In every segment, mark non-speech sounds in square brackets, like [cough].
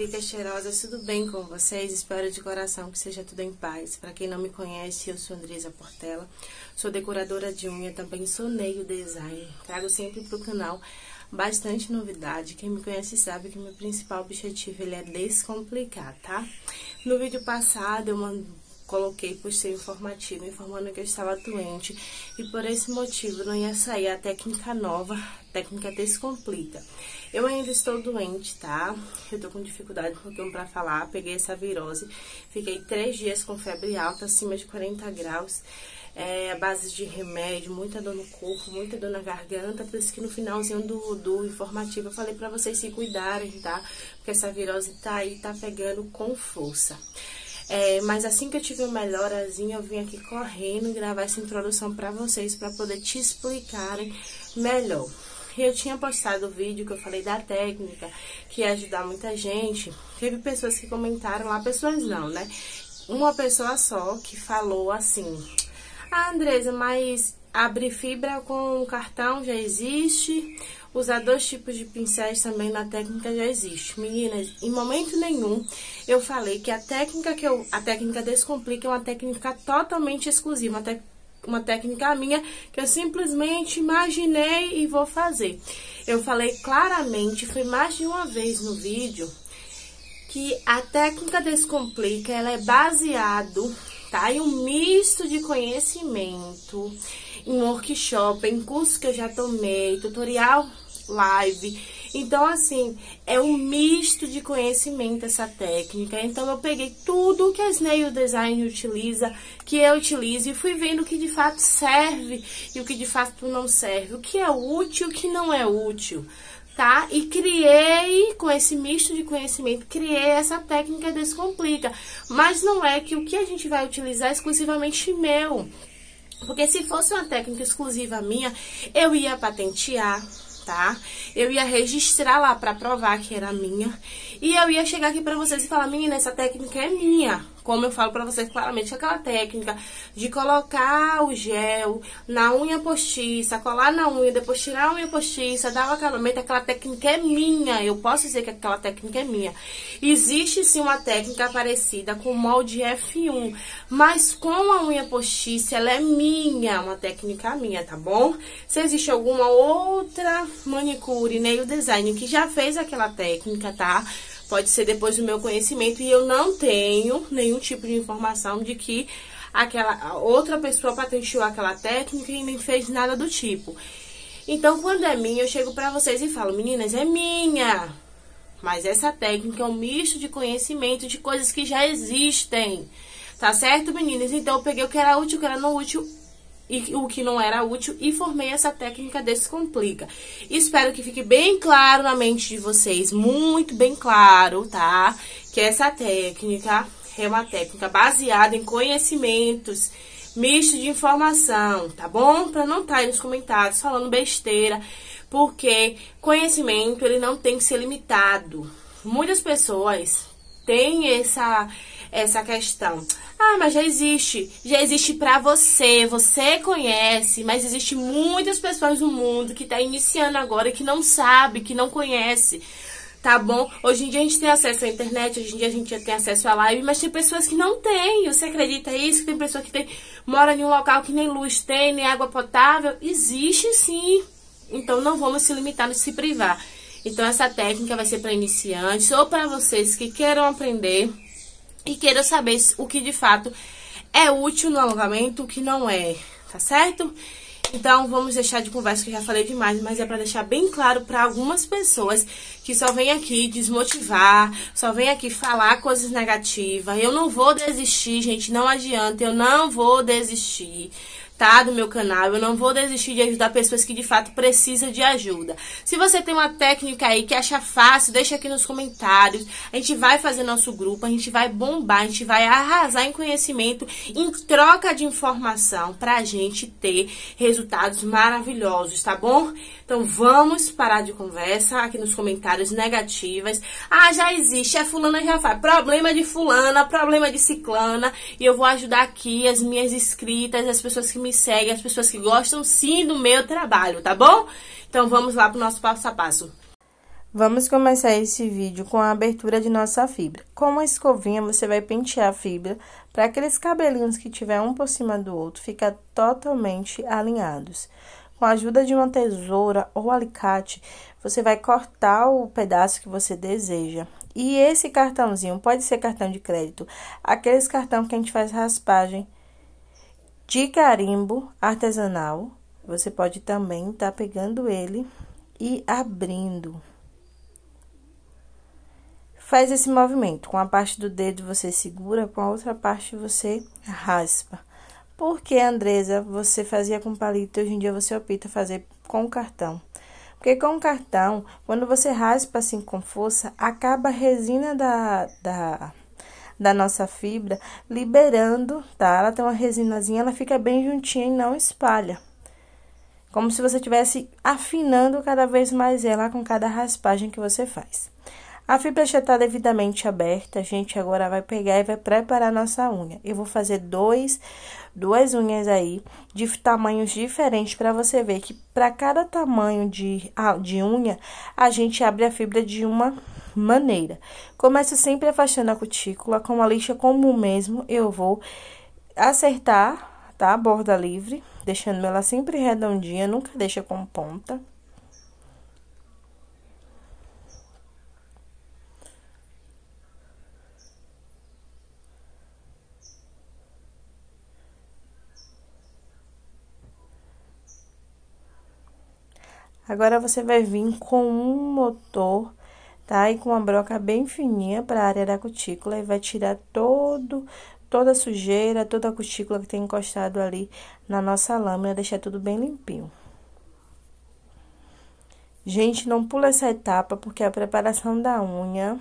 Bíblicas Cheirosas, tudo bem com vocês? Espero de coração que seja tudo em paz. Para quem não me conhece, eu sou Andresa Portela, sou decoradora de unha, também sou nail design. Trago sempre para o canal bastante novidade. Quem me conhece sabe que meu principal objetivo ele é descomplicar, tá? No vídeo passado eu mandei coloquei pulseira informativo informando que eu estava doente e por esse motivo não ia sair a técnica nova, técnica descomplita. Eu ainda estou doente, tá? Eu tô com dificuldade um pouquinho pra falar, peguei essa virose, fiquei três dias com febre alta, acima de 40 graus, é, base de remédio, muita dor no corpo, muita dor na garganta, por isso que no finalzinho do, do informativo eu falei pra vocês se cuidarem, tá? Porque essa virose tá aí, tá pegando com força. É, mas assim que eu tive uma melhorazinha, eu vim aqui correndo gravar essa introdução para vocês, para poder te explicarem melhor. Eu tinha postado o vídeo que eu falei da técnica, que ia ajudar muita gente. Teve pessoas que comentaram lá, pessoas não, né? Uma pessoa só que falou assim: Ah, Andresa, mas abrir fibra com cartão já existe? Usar dois tipos de pincéis também na técnica já existe. Meninas, em momento nenhum eu falei que a técnica que eu, a técnica descomplica é uma técnica totalmente exclusiva, uma, uma técnica minha que eu simplesmente imaginei e vou fazer. Eu falei claramente, foi mais de uma vez no vídeo, que a técnica descomplica, ela é baseado, tá, em um misto de conhecimento, em workshop, em curso que eu já tomei, tutorial live. Então, assim, é um misto de conhecimento essa técnica. Então, eu peguei tudo que a Snail Design utiliza, que eu utilizo, e fui vendo o que de fato serve e o que de fato não serve, o que é útil e o que não é útil. Tá? E criei, com esse misto de conhecimento, criei essa técnica descomplica. Mas não é que o que a gente vai utilizar é exclusivamente meu. Porque se fosse uma técnica exclusiva minha, eu ia patentear, tá? Eu ia registrar lá pra provar que era minha. E eu ia chegar aqui pra vocês e falar, menina, essa técnica é minha. Como eu falo para vocês claramente, aquela técnica de colocar o gel na unha postiça, colar na unha, depois tirar a unha postiça, dar o acabamento, aquela técnica é minha. Eu posso dizer que aquela técnica é minha. Existe sim uma técnica parecida com o molde F1, mas com a unha postiça, ela é minha, uma técnica minha, tá bom? Se existe alguma outra manicure, nail design que já fez aquela técnica, tá? Pode ser depois do meu conhecimento e eu não tenho nenhum tipo de informação de que aquela outra pessoa patenteou aquela técnica e nem fez nada do tipo. Então, quando é minha, eu chego para vocês e falo: "Meninas, é minha". Mas essa técnica é um misto de conhecimento de coisas que já existem. Tá certo, meninas? Então, eu peguei o que era útil, o que era não útil e o que não era útil e formei essa técnica descomplica. Espero que fique bem claro na mente de vocês, muito bem claro, tá? Que essa técnica é uma técnica baseada em conhecimentos misto de informação, tá bom? Para não estar tá aí nos comentários falando besteira, porque conhecimento ele não tem que ser limitado. Muitas pessoas têm essa essa questão. Ah, mas já existe. Já existe para você, você conhece, mas existe muitas pessoas no mundo que tá iniciando agora que não sabe, que não conhece. Tá bom? Hoje em dia a gente tem acesso à internet, hoje em dia a gente já tem acesso à live, mas tem pessoas que não têm. Você acredita isso? Tem pessoa que tem, mora em um local que nem luz tem, nem água potável. Existe sim. Então não vamos se limitar, a se privar. Então essa técnica vai ser para iniciantes ou para vocês que queiram aprender e queira saber o que de fato é útil no alongamento, o que não é, tá certo? Então, vamos deixar de conversa, que eu já falei demais, mas é para deixar bem claro para algumas pessoas que só vem aqui desmotivar, só vem aqui falar coisas negativas. Eu não vou desistir, gente, não adianta, eu não vou desistir do meu canal, eu não vou desistir de ajudar pessoas que de fato precisam de ajuda. Se você tem uma técnica aí que acha fácil, deixa aqui nos comentários. A gente vai fazer nosso grupo, a gente vai bombar, a gente vai arrasar em conhecimento, em troca de informação, pra gente ter resultados maravilhosos, tá bom? Então vamos parar de conversa aqui nos comentários negativas. Ah, já existe, a é fulana já faz. Problema de fulana, problema de ciclana. E eu vou ajudar aqui as minhas inscritas, as pessoas que me me segue, as pessoas que gostam sim do meu trabalho, tá bom? Então vamos lá para o nosso passo a passo. Vamos começar esse vídeo com a abertura de nossa fibra. Com uma escovinha, você vai pentear a fibra para aqueles cabelinhos que tiver um por cima do outro ficar totalmente alinhados. Com a ajuda de uma tesoura ou alicate, você vai cortar o pedaço que você deseja. E esse cartãozinho pode ser cartão de crédito, aqueles cartão que a gente faz raspagem de carimbo artesanal. Você pode também estar tá pegando ele e abrindo. Faz esse movimento. Com a parte do dedo você segura, com a outra parte você raspa. Porque, Andresa, você fazia com palito, hoje em dia você opta fazer com cartão. Porque com o cartão, quando você raspa assim com força, acaba a resina da, da, da nossa fibra, liberando, tá? Ela tem uma resinazinha, ela fica bem juntinha e não espalha. Como se você estivesse afinando cada vez mais ela com cada raspagem que você faz. A fibra já está devidamente aberta, a gente agora vai pegar e vai preparar nossa unha. Eu vou fazer dois, duas unhas aí de tamanhos diferentes para você ver que para cada tamanho de, de unha, a gente abre a fibra de uma maneira. Começo sempre afastando a cutícula com uma lixa comum mesmo, eu vou acertar, tá? A borda livre, deixando ela sempre redondinha, nunca deixa com ponta. Agora, você vai vir com um motor tá? E com uma broca bem fininha para a área da cutícula e vai tirar todo toda a sujeira, toda a cutícula que tem encostado ali na nossa lâmina, deixar tudo bem limpinho. Gente, não pula essa etapa porque a preparação da unha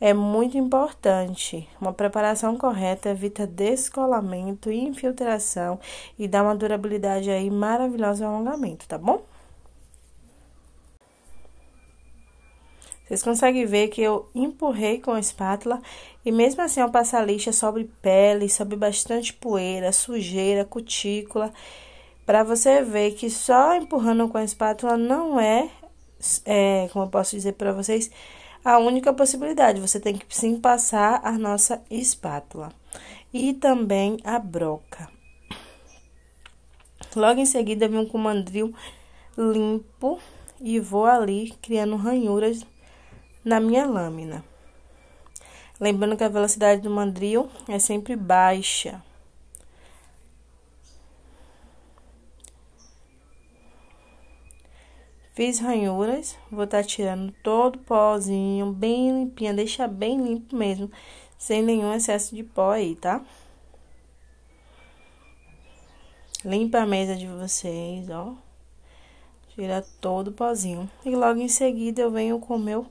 é muito importante. Uma preparação correta evita descolamento e infiltração e dá uma durabilidade aí maravilhosa ao alongamento, tá bom? Vocês conseguem ver que eu empurrei com a espátula e mesmo assim ao passar lixa sobe pele, sobe bastante poeira, sujeira, cutícula. Para você ver que só empurrando com a espátula não é, é como eu posso dizer para vocês, a única possibilidade. Você tem que sim passar a nossa espátula e também a broca. Logo em seguida, venho com comandril limpo e vou ali criando ranhuras na minha lâmina. Lembrando que a velocidade do mandril é sempre baixa. Fiz ranhuras, vou estar tá tirando todo o pózinho, bem limpinha, deixa bem limpo mesmo, sem nenhum excesso de pó aí, tá? Limpa a mesa de vocês, ó. Tira todo o pozinho. E logo em seguida eu venho com o meu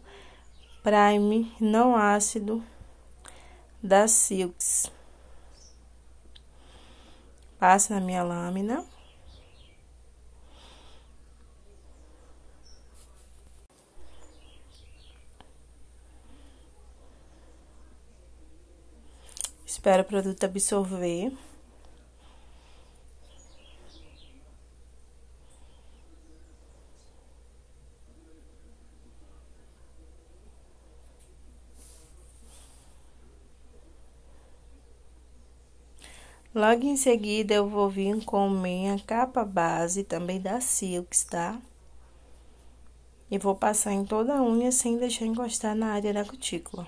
prime não ácido da Silks. Passa na minha lâmina. Espero o produto absorver. Logo em seguida, eu vou vir com minha capa base, também da Silks, tá? E vou passar em toda a unha sem deixar encostar na área da cutícula.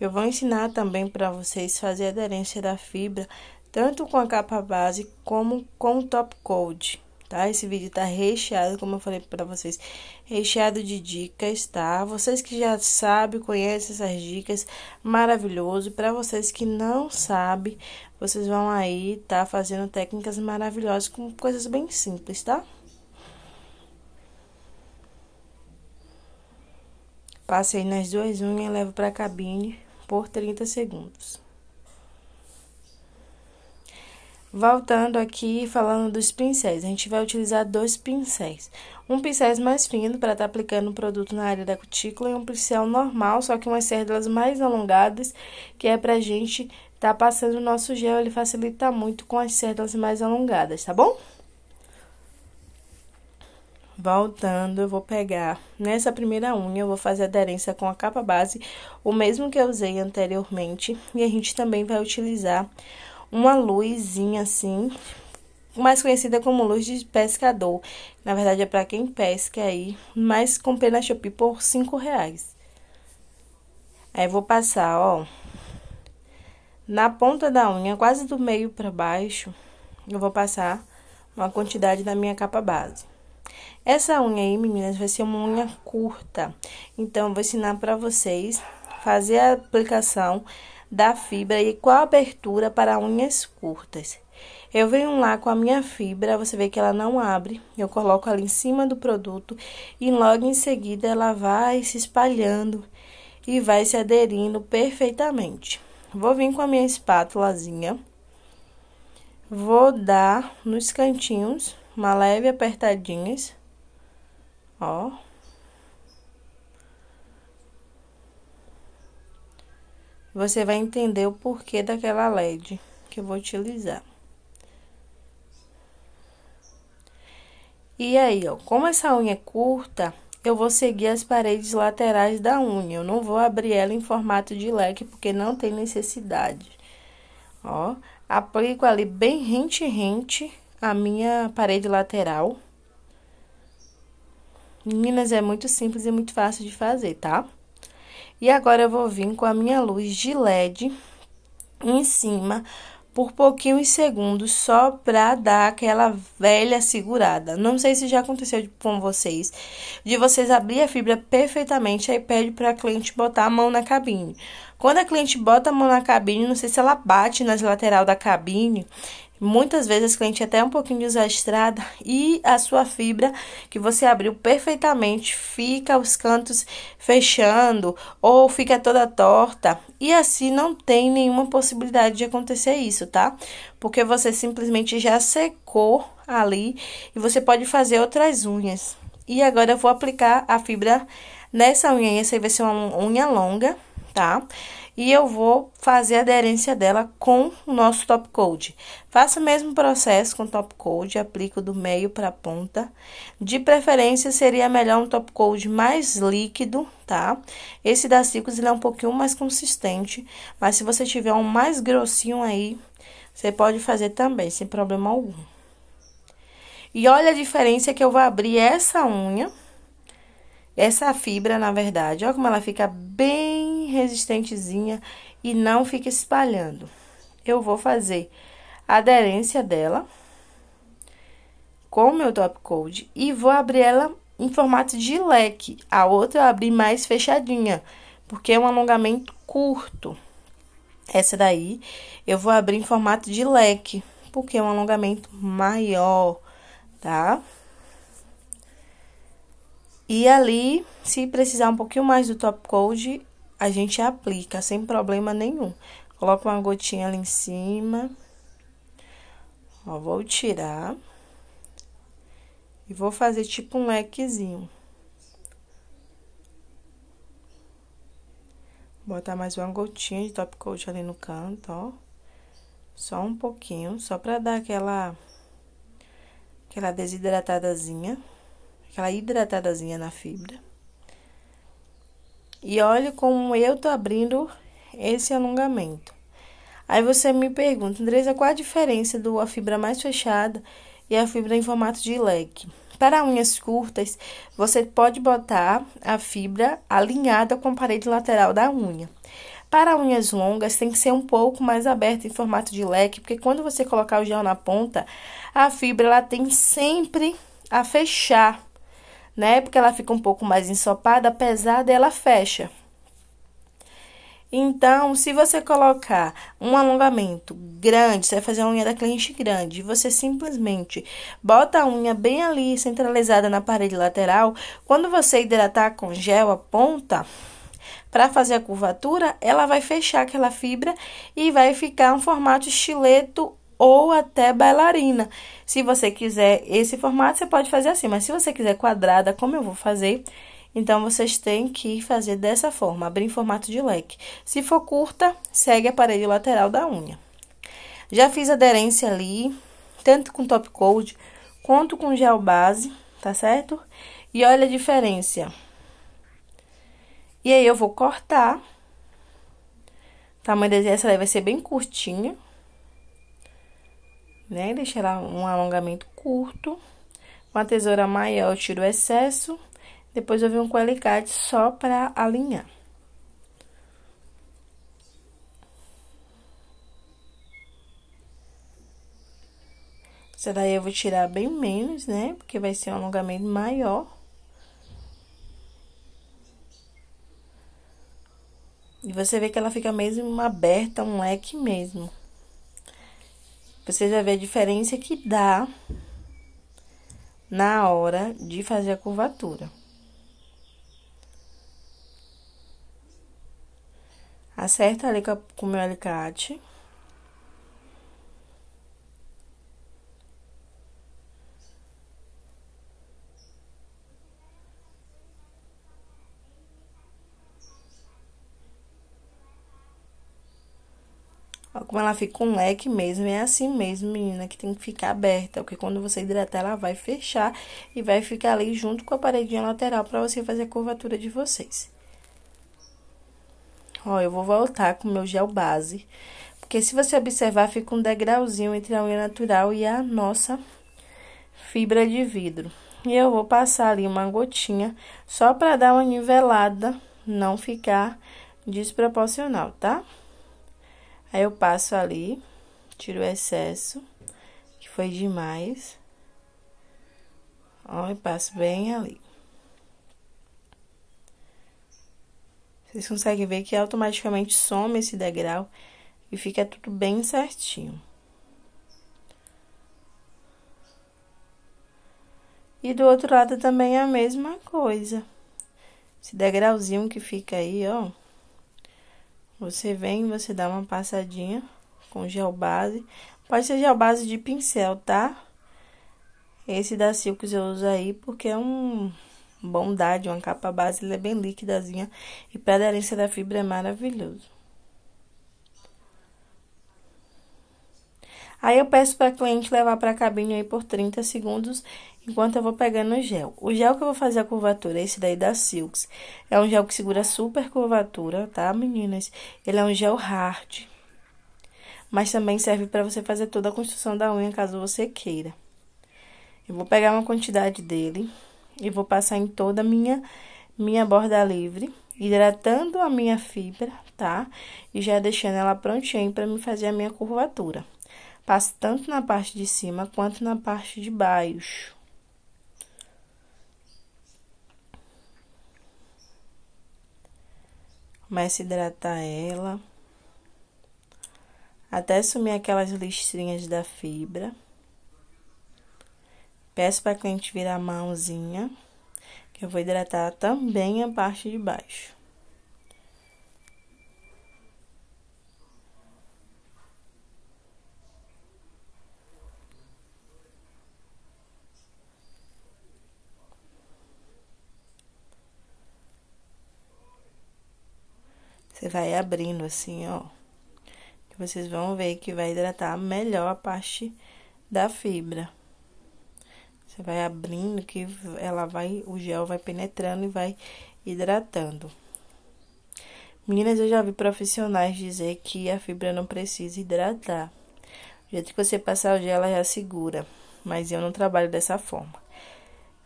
Eu vou ensinar também para vocês fazer a aderência da fibra, tanto com a capa base como com o top coat tá? Esse vídeo tá recheado, como eu falei para vocês, recheado de dicas, tá? Vocês que já sabem, conhecem essas dicas, maravilhoso. Para vocês que não sabem, vocês vão aí tá fazendo técnicas maravilhosas com coisas bem simples, tá? Passei nas duas unhas levo para a cabine por 30 segundos. Voltando aqui falando dos pincéis, a gente vai utilizar dois pincéis. Um pincel mais fino para estar tá aplicando o produto na área da cutícula e um pincel normal, só que umas cédulas mais alongadas, que é para a gente estar tá passando o nosso gel, ele facilita muito com as cédulas mais alongadas, tá bom? Voltando, eu vou pegar nessa primeira unha, eu vou fazer aderência com a capa base, o mesmo que eu usei anteriormente, e a gente também vai utilizar uma luzinha assim, mais conhecida como luz de pescador. Na verdade é para quem pesca aí, mas comprei na Shopee por 5 reais. Aí vou passar, ó, na ponta da unha, quase do meio para baixo, eu vou passar uma quantidade da minha capa base. Essa unha aí, meninas, vai ser uma unha curta. Então, eu vou ensinar pra vocês fazer a aplicação da fibra e qual a abertura para unhas curtas. Eu venho lá com a minha fibra, você vê que ela não abre, eu coloco ela em cima do produto e logo em seguida ela vai se espalhando e vai se aderindo perfeitamente. Vou vir com a minha espátulazinha, vou dar nos cantinhos uma leve apertadinhas, ó. você vai entender o porquê daquela LED que eu vou utilizar. E aí, ó, como essa unha é curta, eu vou seguir as paredes laterais da unha. Eu não vou abrir ela em formato de leque, porque não tem necessidade. Ó, aplico ali bem rente, rente a minha parede lateral. Meninas, é muito simples e muito fácil de fazer, tá? Tá? E agora eu vou vir com a minha luz de LED em cima por pouquinhos segundos só pra dar aquela velha segurada. Não sei se já aconteceu com vocês, de vocês abrir a fibra perfeitamente, aí pede pra cliente botar a mão na cabine. Quando a cliente bota a mão na cabine, não sei se ela bate nas lateral da cabine muitas vezes cliente é até um pouquinho desastrada [laughs] e a sua fibra que você abriu perfeitamente fica os cantos fechando ou fica toda torta e assim não tem nenhuma possibilidade de acontecer isso, tá? Porque você simplesmente já secou ali e você pode fazer outras unhas. E agora eu vou aplicar a fibra nessa unha, essa aí vai ser uma unha longa, tá? Tá? e eu vou fazer a aderência dela com o nosso top coat Faço o mesmo processo com top coat aplico do meio para a ponta. De preferência, seria melhor um top coat mais líquido, tá? Esse da Ciclos, ele é um pouquinho mais consistente, mas se você tiver um mais grossinho aí, você pode fazer também, sem problema algum. E olha a diferença que eu vou abrir essa unha essa fibra, na verdade, olha como ela fica bem resistentezinha e não fica espalhando. Eu vou fazer a aderência dela com o meu top coat e vou abrir ela em formato de leque. A outra eu abri mais fechadinha, porque é um alongamento curto. Essa daí eu vou abrir em formato de leque, porque é um alongamento maior, tá? Tá? E ali, se precisar um pouquinho mais do top coat, a gente aplica sem problema nenhum. Coloca uma gotinha ali em cima. Ó, vou tirar. E vou fazer tipo um lequezinho. Botar mais uma gotinha de top coat ali no canto, ó. Só um pouquinho, só pra dar aquela... Aquela desidratadazinha aquela hidratadazinha na fibra. E olha como eu tô abrindo esse alongamento. Aí você me pergunta, Andresa, qual a diferença do a fibra mais fechada e a fibra em formato de leque? Para unhas curtas, você pode botar a fibra alinhada com a parede lateral da unha. Para unhas longas, tem que ser um pouco mais aberta em formato de leque, porque quando você colocar o gel na ponta, a fibra ela tem sempre a fechar né? Porque ela fica um pouco mais ensopada, apesar dela fecha. Então, se você colocar um alongamento grande, você vai fazer uma unha da cliente grande, você simplesmente bota a unha bem ali, centralizada na parede lateral, quando você hidratar com gel a ponta, para fazer a curvatura, ela vai fechar aquela fibra e vai ficar um formato estileto ou até bailarina. Se você quiser esse formato, você pode fazer assim, mas se você quiser quadrada, como eu vou fazer, então vocês têm que fazer dessa forma, abrir em formato de leque. Se for curta, segue a parede lateral da unha. Já fiz aderência ali, tanto com top coat quanto com gel base, tá certo? E olha a diferença. E aí eu vou cortar. O tamanho dessa daí vai ser bem curtinha né? Deixei lá um alongamento curto. Com a tesoura maior eu tiro o excesso. Depois eu venho com o alicate só para alinhar. Essa daí eu vou tirar bem menos, né? Porque vai ser um alongamento maior. E você vê que ela fica mesmo aberta, um leque mesmo. Você já vê a diferença que dá na hora de fazer a curvatura. Acerta ali com o meu alicate. Como ela fica um leque mesmo, é assim mesmo, menina, que tem que ficar aberta. Porque quando você hidratar, ela vai fechar e vai ficar ali junto com a paredinha lateral para você fazer a curvatura de vocês. Ó, eu vou voltar com o meu gel base. Porque se você observar, fica um degrauzinho entre a unha natural e a nossa fibra de vidro. E eu vou passar ali uma gotinha só para dar uma nivelada, não ficar desproporcional, tá? Tá? Aí eu passo ali, tiro o excesso, que foi demais. Ó, e passo bem ali. Vocês conseguem ver que automaticamente some esse degrau e fica tudo bem certinho. E do outro lado também é a mesma coisa. Esse degrauzinho que fica aí, ó. Você vem, você dá uma passadinha com gel base. Pode ser gel base de pincel, tá? Esse da Silks eu uso aí porque é um bondade, uma capa base, ele é bem liquidazinha e para aderência da fibra é maravilhoso. Aí eu peço para cliente levar para a cabine aí por 30 segundos enquanto eu vou pegando o gel. O gel que eu vou fazer a curvatura é esse daí da Silks. É um gel que segura super curvatura, tá, meninas? Ele é um gel hard. Mas também serve para você fazer toda a construção da unha, caso você queira. Eu vou pegar uma quantidade dele e vou passar em toda a minha, minha borda livre, hidratando a minha fibra, tá? E já deixando ela prontinha para me fazer a minha curvatura. Passo tanto na parte de cima quanto na parte de baixo. Começa a hidratar ela. Até sumir aquelas listrinhas da fibra. Peço para a cliente virar a mãozinha, que eu vou hidratar também a parte de baixo. Você vai abrindo assim, ó. Que vocês vão ver que vai hidratar melhor a parte da fibra. Você vai abrindo que ela vai, o gel vai penetrando e vai hidratando. Meninas, eu já vi profissionais dizer que a fibra não precisa hidratar. O jeito que você passar o gel, ela já segura. Mas eu não trabalho dessa forma.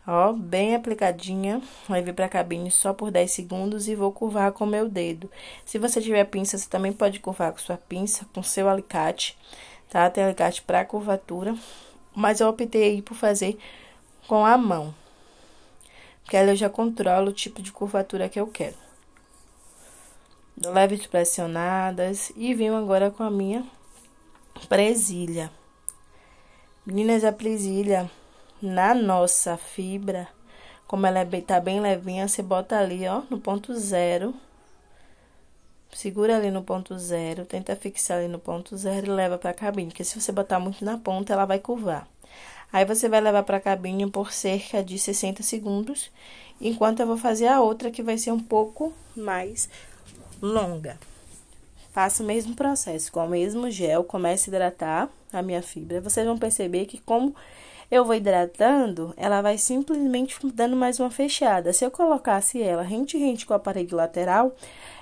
Ó, bem aplicadinha. Vai vir pra cabine só por 10 segundos e vou curvar com o meu dedo. Se você tiver pinça, você também pode curvar com sua pinça, com seu alicate, tá? Tem alicate pra curvatura. Mas eu optei aí por fazer com a mão. Porque ela eu já controlo o tipo de curvatura que eu quero. Leves pressionadas. E venho agora com a minha presilha. Meninas, a presilha na nossa fibra, como ela é tá bem levinha, você bota ali, ó, no ponto zero. Segura ali no ponto zero, tenta fixar ali no ponto zero e leva para cabinho, cabine, porque se você botar muito na ponta, ela vai curvar. Aí você vai levar para cabinho cabine por cerca de 60 segundos, enquanto eu vou fazer a outra que vai ser um pouco mais longa. Faço o mesmo processo, com o mesmo gel, começa a hidratar a minha fibra. Vocês vão perceber que como eu vou hidratando, ela vai simplesmente dando mais uma fechada. Se eu colocasse ela rente rente com a parede lateral,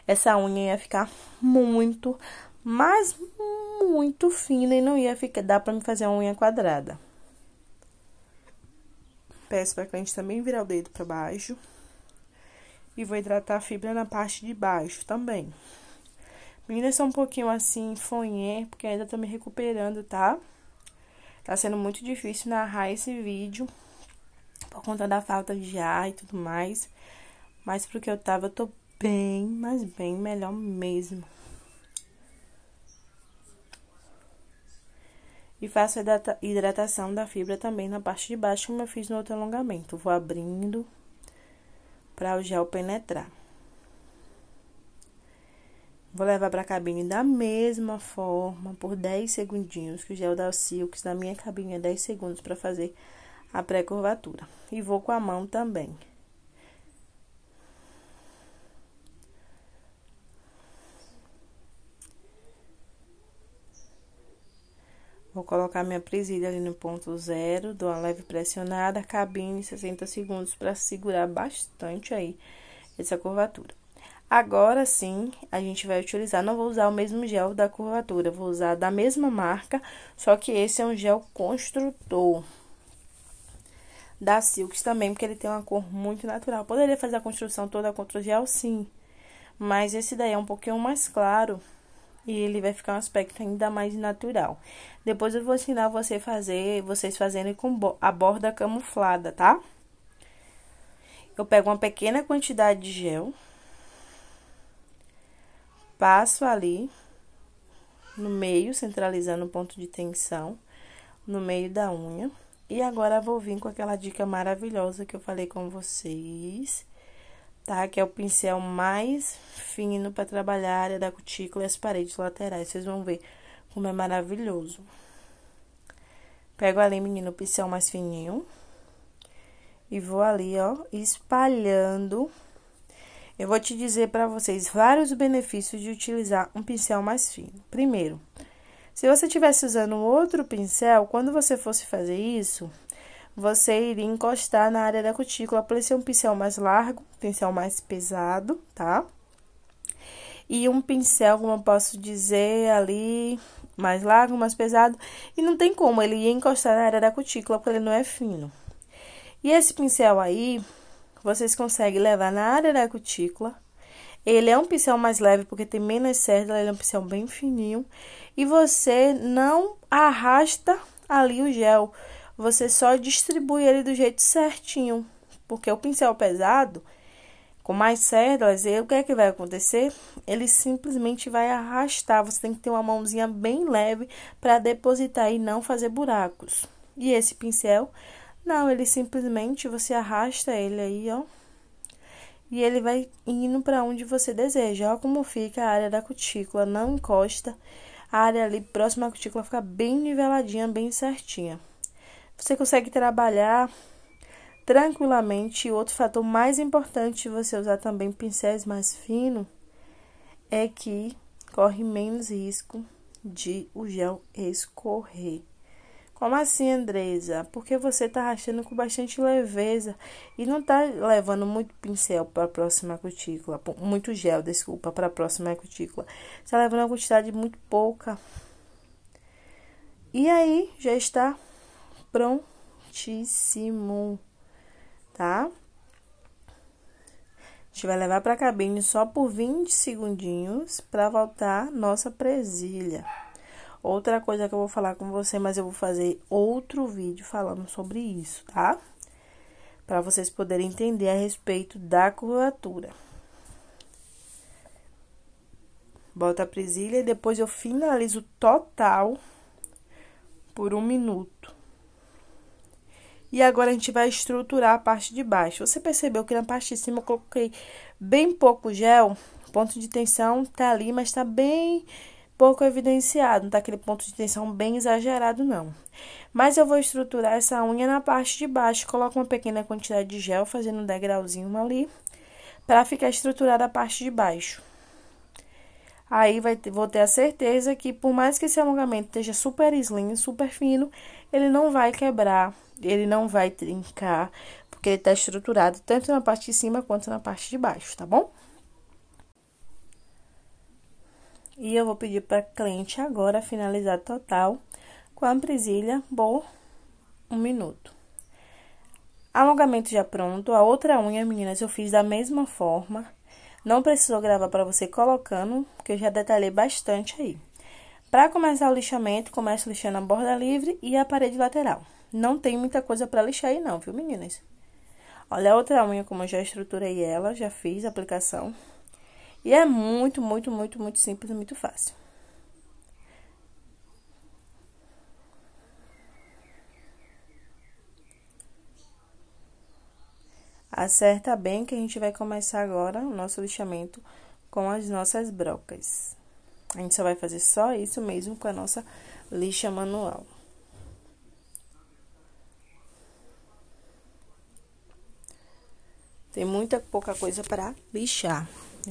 essa unha ia ficar muito, mas muito fina e não ia ficar, dá para me fazer uma unha quadrada. Peço para a cliente também virar o dedo para baixo. E vou hidratar a fibra na parte de baixo também. Meninas, são um pouquinho assim, fonhé, porque ainda tô me recuperando, tá? Tá sendo muito difícil narrar esse vídeo por conta da falta de ar e tudo mais. Mas porque que eu tava, eu tô bem, mas bem melhor mesmo. E faço a hidratação da fibra também na parte de baixo, como eu fiz no outro alongamento. Vou abrindo para o gel penetrar. Vou levar para a cabine da mesma forma, por 10 segundinhos, que o gel da Silks na minha cabine é 10 segundos para fazer a pré-curvatura. E vou com a mão também. Vou colocar minha presilha ali no ponto zero, dou uma leve pressionada, cabine 60 segundos para segurar bastante aí essa curvatura. Agora sim, a gente vai utilizar, não vou usar o mesmo gel da curvatura, vou usar da mesma marca, só que esse é um gel construtor da Silks também, porque ele tem uma cor muito natural. Poderia fazer a construção toda com outro gel, sim, mas esse daí é um pouquinho mais claro e ele vai ficar um aspecto ainda mais natural. Depois eu vou ensinar você fazer, vocês fazendo com a borda camuflada, tá? Eu pego uma pequena quantidade de gel passo ali no meio, centralizando o ponto de tensão no meio da unha. E agora vou vir com aquela dica maravilhosa que eu falei com vocês, tá? Que é o pincel mais fino para trabalhar a área da cutícula e as paredes laterais. Vocês vão ver como é maravilhoso. Pego ali, menino, o pincel mais fininho e vou ali, ó, espalhando eu vou te dizer para vocês vários benefícios de utilizar um pincel mais fino. Primeiro, se você estivesse usando outro pincel, quando você fosse fazer isso, você iria encostar na área da cutícula, por ser um pincel mais largo, um pincel mais pesado, tá? E um pincel, como eu posso dizer, ali mais largo, mais pesado, e não tem como, ele ia encostar na área da cutícula, porque ele não é fino. E esse pincel aí, vocês conseguem levar na área da cutícula. Ele é um pincel mais leve porque tem menos cerda. ele é um pincel bem fininho. E você não arrasta ali o gel, você só distribui ele do jeito certinho. Porque o pincel pesado, com mais cerdas, o que é que vai acontecer? Ele simplesmente vai arrastar. Você tem que ter uma mãozinha bem leve para depositar e não fazer buracos. E esse pincel não, ele simplesmente você arrasta ele aí, ó. E ele vai indo para onde você deseja. Olha como fica a área da cutícula, não encosta. A área ali próxima à cutícula fica bem niveladinha, bem certinha. Você consegue trabalhar tranquilamente. Outro fator mais importante de você usar também pincéis mais finos é que corre menos risco de o gel escorrer. Como assim, Andresa? Porque você tá rachando com bastante leveza e não tá levando muito pincel para a próxima cutícula, muito gel, desculpa, para a próxima cutícula. Está levando uma quantidade muito pouca. E aí, já está prontíssimo, tá? A gente vai levar para a cabine só por 20 segundinhos para voltar nossa presilha. Outra coisa que eu vou falar com você, mas eu vou fazer outro vídeo falando sobre isso, tá? Para vocês poderem entender a respeito da curvatura. Bota a presilha e depois eu finalizo total por um minuto. E agora a gente vai estruturar a parte de baixo. Você percebeu que na parte de cima eu coloquei bem pouco gel. O ponto de tensão tá ali, mas tá bem pouco evidenciado, não tá aquele ponto de tensão bem exagerado, não. Mas eu vou estruturar essa unha na parte de baixo, coloco uma pequena quantidade de gel, fazendo um degrauzinho ali, para ficar estruturada a parte de baixo. Aí vai, vou ter a certeza que, por mais que esse alongamento esteja super slim, super fino, ele não vai quebrar, ele não vai trincar, porque ele está estruturado tanto na parte de cima quanto na parte de baixo, tá bom? E eu vou pedir para a cliente agora finalizar total com a presilha por um minuto. Alongamento já pronto. A outra unha, meninas, eu fiz da mesma forma. Não precisou gravar para você colocando, porque eu já detalhei bastante aí. Para começar o lixamento, começo lixando a borda livre e a parede lateral. Não tem muita coisa para lixar aí não, viu, meninas? Olha a outra unha como eu já estruturei ela, já fiz a aplicação. E é muito, muito, muito, muito simples e muito fácil. Acerta bem que a gente vai começar agora o nosso lixamento com as nossas brocas. A gente só vai fazer só isso mesmo com a nossa lixa manual. Tem muita pouca coisa para lixar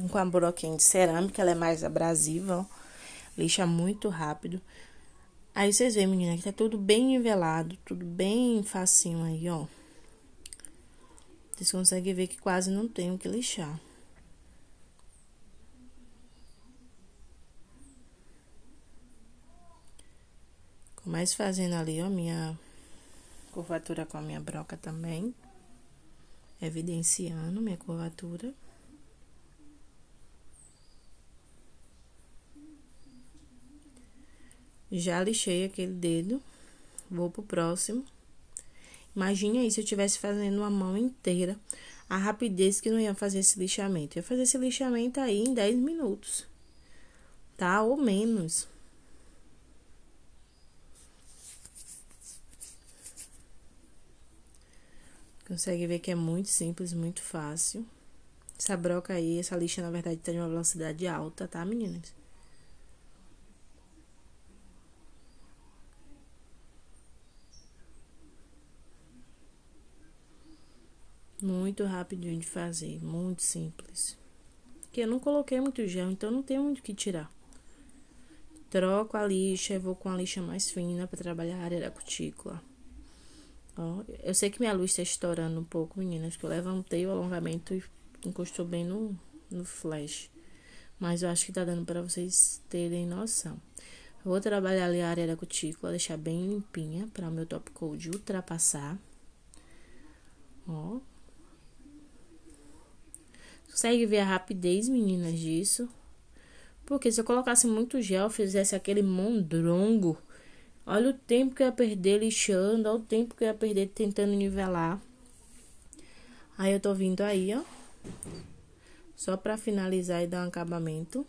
com a broquinha de cerâmica, ela é mais abrasiva, ó. Lixa muito rápido. Aí vocês veem, menina, que tá tudo bem nivelado, tudo bem facinho aí, ó. Vocês conseguem ver que quase não tem o que lixar. Começo fazendo ali, ó, minha curvatura com a minha broca também. Evidenciando minha curvatura. Já lixei aquele dedo. Vou pro próximo. Imagine aí se eu estivesse fazendo uma mão inteira. A rapidez que não ia fazer esse lixamento. Eu ia fazer esse lixamento aí em 10 minutos. Tá? Ou menos. Consegue ver que é muito simples, muito fácil. Essa broca aí, essa lixa, na verdade, tá de uma velocidade alta, tá, meninas? Muito rapidinho de fazer, muito simples. Porque eu não coloquei muito gel, então não tem muito o que tirar. Troco a lixa, e vou com a lixa mais fina para trabalhar a área da cutícula. Ó, eu sei que minha luz está estourando um pouco, meninas, que eu levantei o alongamento e encostou bem no, no flash. Mas eu acho que tá dando para vocês terem noção. vou trabalhar ali a área da cutícula, deixar bem limpinha para o meu top coat ultrapassar. Ó, Consegue ver a rapidez, meninas, disso? Porque se eu colocasse muito gel, fizesse aquele mondrongo, olha o tempo que eu ia perder lixando, olha o tempo que eu ia perder tentando nivelar. Aí eu tô vindo aí, ó. Só pra finalizar e dar um acabamento.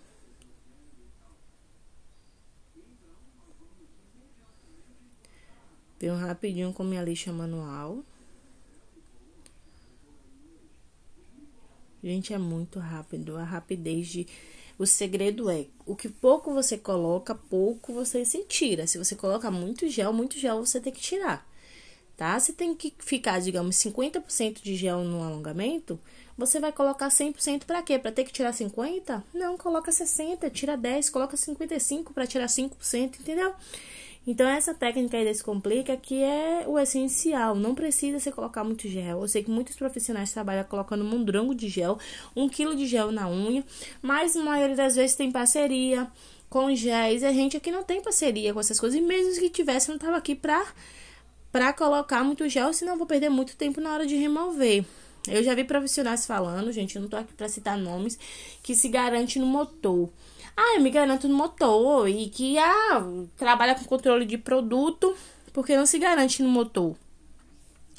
vem rapidinho com minha lixa manual. Gente, é muito rápido. A rapidez de. O segredo é o que pouco você coloca, pouco você se tira. Se você coloca muito gel, muito gel você tem que tirar, tá? Você tem que ficar, digamos, 50% de gel no alongamento. Você vai colocar 100% para quê? Para ter que tirar 50? Não, coloca 60, tira 10, coloca 55 para tirar 5%, entendeu? Então, essa técnica aí desse complica é que é o essencial, não precisa você colocar muito gel. Eu sei que muitos profissionais trabalham colocando um mondrango de gel, um quilo de gel na unha, mas a maioria das vezes tem parceria com géis. A gente aqui não tem parceria com essas coisas, e mesmo que tivesse, não tava aqui pra, pra colocar muito gel, senão vou perder muito tempo na hora de remover. Eu já vi profissionais falando, gente, eu não tô aqui pra citar nomes, que se garante no motor ah, eu me garanto no motor e que ah, trabalha com controle de produto porque não se garante no motor.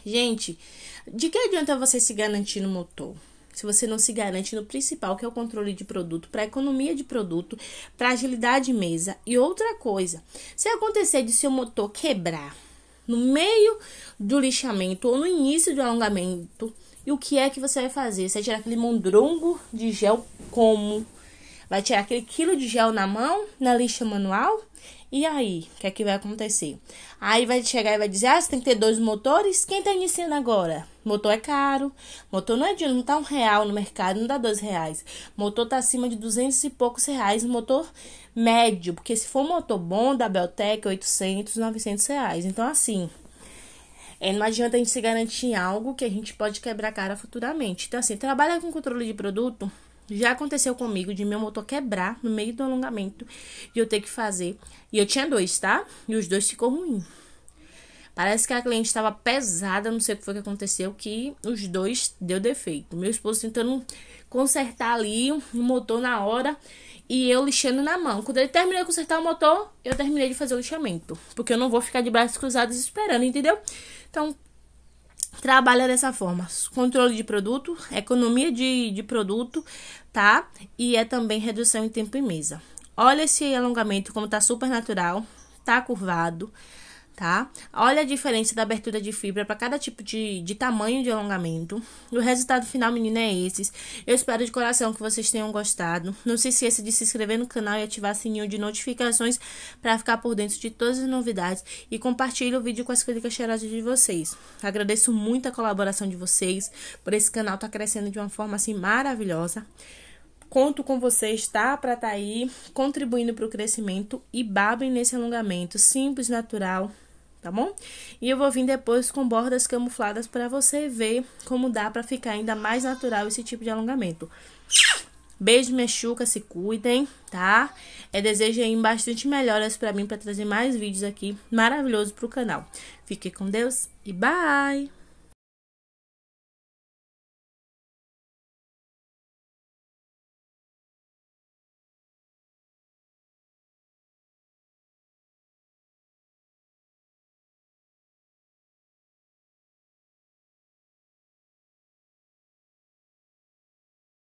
Gente, de que adianta você se garantir no motor? Se você não se garante no principal, que é o controle de produto, para economia de produto, para agilidade mesa e outra coisa. Se acontecer de seu motor quebrar no meio do lixamento ou no início do alongamento, e o que é que você vai fazer? Você vai tirar aquele mondrongo de gel como? vai tirar aquele quilo de gel na mão, na lixa manual. E aí, o que é que vai acontecer? Aí vai chegar e vai dizer: ah, você tem que ter dois motores. Quem tá iniciando agora? Motor é caro. Motor não é de não tá um real no mercado, não dá dois reais. Motor tá acima de duzentos e poucos reais. Motor médio, porque se for motor bom da Beltec, 800, 900 reais. Então, assim, é, não adianta a gente se garantir em algo que a gente pode quebrar cara futuramente. Então, assim, trabalha com controle de produto já aconteceu comigo de meu motor quebrar no meio do alongamento e eu ter que fazer. E eu tinha dois, tá? E os dois ficou ruim. Parece que a cliente estava pesada, não sei o que foi que aconteceu, que os dois deu defeito. Meu esposo tentando consertar ali o motor na hora e eu lixando na mão. Quando ele terminou de consertar o motor, eu terminei de fazer o lixamento. Porque eu não vou ficar de braços cruzados esperando, entendeu? Então, trabalha dessa forma: controle de produto, economia de, de produto, tá? E é também redução em tempo e mesa. Olha esse alongamento como tá super natural, tá curvado tá? Olha a diferença da abertura de fibra para cada tipo de, de tamanho de alongamento. O resultado final, menina, é esse. Eu espero de coração que vocês tenham gostado. Não se esqueça de se inscrever no canal e ativar o sininho de notificações para ficar por dentro de todas as novidades e compartilhe o vídeo com as clínicas cheirosas de vocês. Agradeço muito a colaboração de vocês, por esse canal tá crescendo de uma forma assim maravilhosa. Conto com vocês, tá? Para estar tá aí contribuindo para o crescimento e babem nesse alongamento simples, natural, tá bom? E eu vou vir depois com bordas camufladas para você ver como dá para ficar ainda mais natural esse tipo de alongamento. Beijo, mexuca, se cuidem, tá? É desejo aí bastante melhoras para mim para trazer mais vídeos aqui maravilhoso pro canal. Fique com Deus e bye.